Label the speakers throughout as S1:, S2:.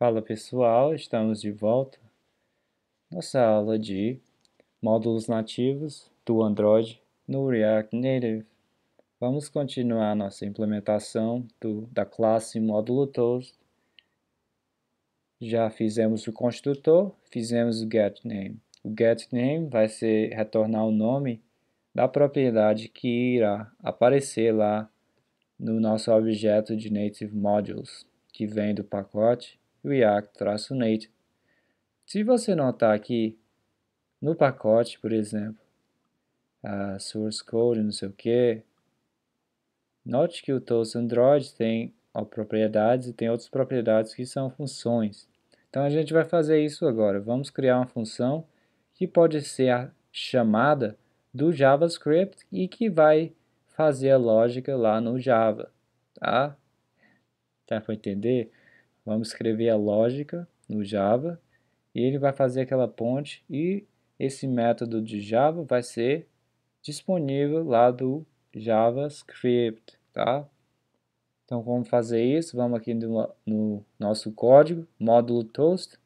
S1: Fala pessoal, estamos de volta. Nossa aula de módulos nativos do Android no React Native. Vamos continuar nossa implementação do, da classe módulo Toast. Já fizemos o construtor, fizemos o getName. O getName vai ser retornar o nome da propriedade que irá aparecer lá no nosso objeto de Native Modules, que vem do pacote React-Native. Se você notar aqui no pacote, por exemplo, a source code, não sei o que, note que o Toast Android tem ó, propriedades e tem outras propriedades que são funções. Então a gente vai fazer isso agora. Vamos criar uma função que pode ser a chamada do JavaScript e que vai fazer a lógica lá no Java, tá? Tá para entender? Vamos escrever a lógica no Java e ele vai fazer aquela ponte e esse método de Java vai ser disponível lá do JavaScript, tá? Então, como fazer isso? Vamos aqui no, no nosso código, módulo toast.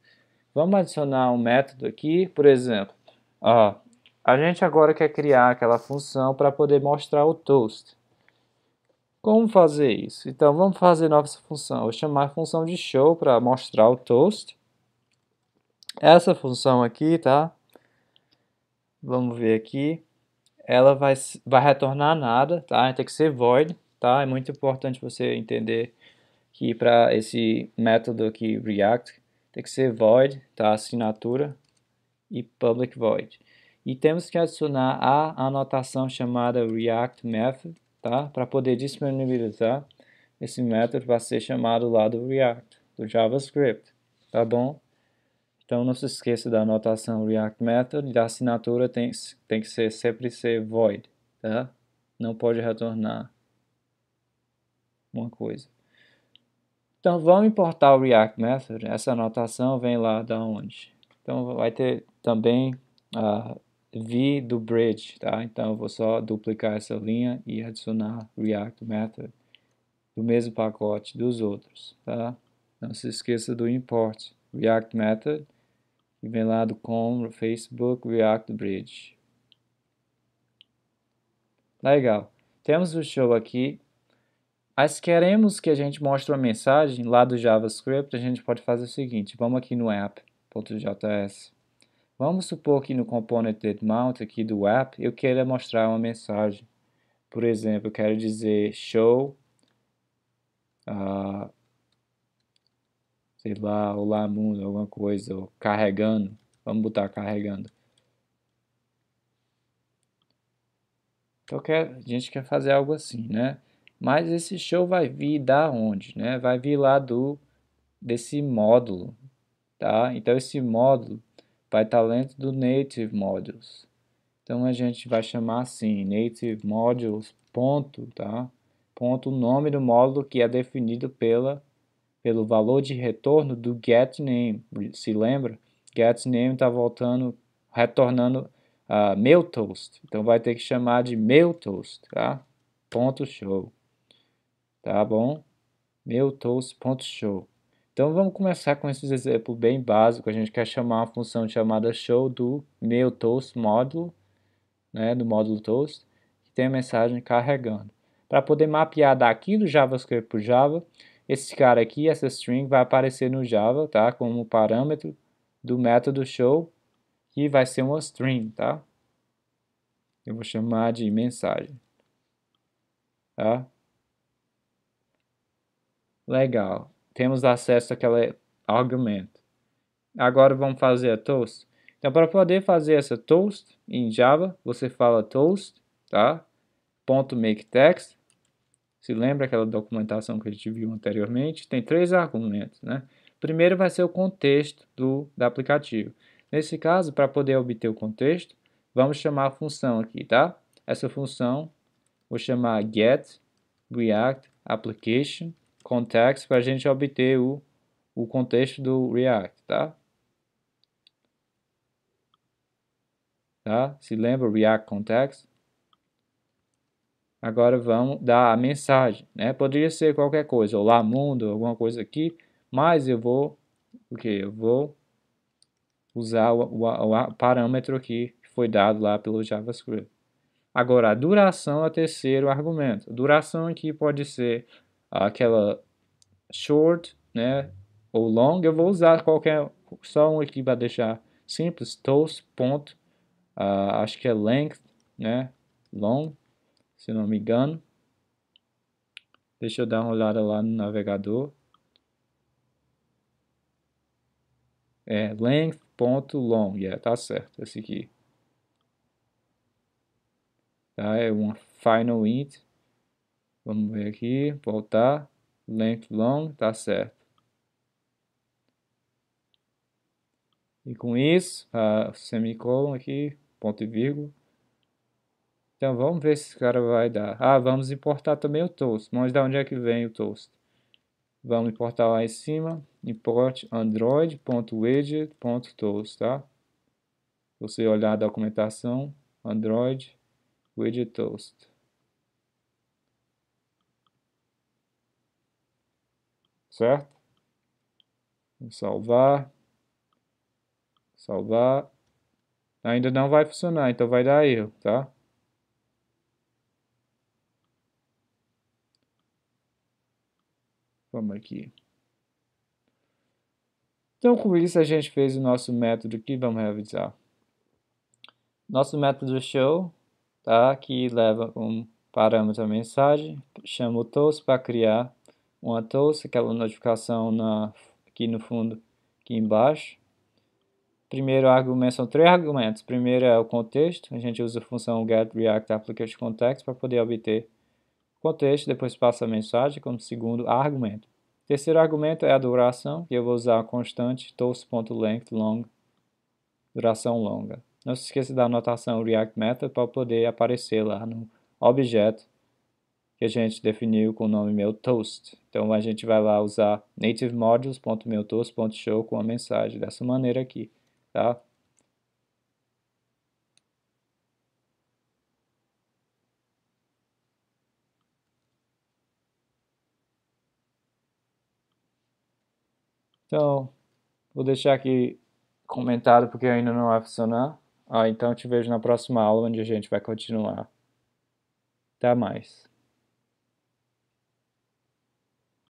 S1: Vamos adicionar um método aqui, por exemplo. Ó, a gente agora quer criar aquela função para poder mostrar o toast. Como fazer isso? Então, vamos fazer nossa função. vou chamar a função de show para mostrar o toast. Essa função aqui, tá? Vamos ver aqui. Ela vai, vai retornar nada, tá? Tem que ser void, tá? É muito importante você entender que para esse método aqui, React, tem que ser void, tá? Assinatura e public void. E temos que adicionar a anotação chamada React Method, tá? Para poder disponibilizar esse método vai ser chamado lá do React, do JavaScript, tá bom? Então não se esqueça da anotação React Method e da assinatura tem, tem que ser sempre ser void, tá? Não pode retornar uma coisa. Então vamos importar o React Method, essa anotação vem lá da onde? Então vai ter também... Uh, vi do bridge, tá? Então, eu vou só duplicar essa linha e adicionar React Method do mesmo pacote dos outros, tá? Não se esqueça do import React Method e vem lá do com Facebook React Bridge. Legal. Temos o show aqui. Mas queremos que a gente mostre uma mensagem lá do JavaScript, a gente pode fazer o seguinte. Vamos aqui no app.js. Vamos supor que no componente mount aqui do app eu queira mostrar uma mensagem. Por exemplo, eu quero dizer show, uh, sei lá, olá mundo, alguma coisa, ou carregando. Vamos botar carregando. Então quer, a gente quer fazer algo assim, né? Mas esse show vai vir da onde, né? Vai vir lá do desse módulo, tá? Então esse módulo vai estar dentro do native modules. Então a gente vai chamar assim native modules ponto, tá? Ponto o nome do módulo que é definido pela pelo valor de retorno do get name. Se lembra? Get name está voltando, retornando uh, meu toast. Então vai ter que chamar de meu toast, tá? Ponto show. Tá bom? Meu toast ponto show. Então vamos começar com esse exemplo bem básico. A gente quer chamar uma função chamada show do meu toast módulo, né, do módulo toast, que tem a mensagem carregando. Para poder mapear daqui do JavaScript para o Java, esse cara aqui, essa string, vai aparecer no Java, tá, como parâmetro do método show, que vai ser uma string, tá? Eu vou chamar de mensagem, tá? Legal temos acesso àquele argumento. Agora vamos fazer a toast. Então, para poder fazer essa toast em Java, você fala toast, tá? Ponto make text. Se lembra aquela documentação que a gente viu anteriormente? Tem três argumentos, né? Primeiro vai ser o contexto do, do aplicativo. Nesse caso, para poder obter o contexto, vamos chamar a função aqui, tá? Essa função, vou chamar get react application context para a gente obter o, o contexto do React, tá? Tá? Se lembra o React Context? Agora vamos dar a mensagem, né? Poderia ser qualquer coisa, olá mundo, alguma coisa aqui, mas eu vou, o que? Eu vou usar o, o, o, parâmetro aqui que foi dado lá pelo JavaScript. Agora, a duração é o terceiro argumento. A duração aqui pode ser aquela short, né, ou long, eu vou usar qualquer, só um aqui para deixar simples, toast, ponto, uh, acho que é length, né, long, se não me engano. Deixa eu dar uma olhada lá no navegador. É length.long, yeah, tá certo, esse aqui. Tá, é uma final int. Vamos ver aqui, voltar, length long, tá certo. E com isso, a semicolon aqui, ponto e vírgula. Então vamos ver se esse cara vai dar. Ah, vamos importar também o toast. Mas de onde é que vem o toast? Vamos importar lá em cima, import android.widget.toast, tá? Você olhar a documentação, android widget toast. certo? salvar, salvar, ainda não vai funcionar, então vai dar erro, tá? Vamos aqui.
S2: Então, com isso,
S1: a gente fez o nosso método aqui, vamos revisar. Nosso método show, tá? Que leva um parâmetro a mensagem, chama o toast para criar uma toast, aquela notificação na, aqui no fundo, aqui embaixo. Primeiro argumento, são três argumentos. Primeiro é o contexto, a gente usa a função getReactApplicationContext para poder obter contexto, depois passa a mensagem como segundo argumento. Terceiro argumento é a duração, e eu vou usar a constante toast.length long, duração longa. Não se esqueça da anotação React Method para poder aparecer lá no objeto que a gente definiu com o nome meu toast. Então a gente vai lá usar nativemodules.meutoast.show com a mensagem dessa maneira aqui, tá? Então, vou deixar aqui comentado porque ainda não vai funcionar. Ah, então te vejo na próxima aula onde a gente vai continuar. Até mais.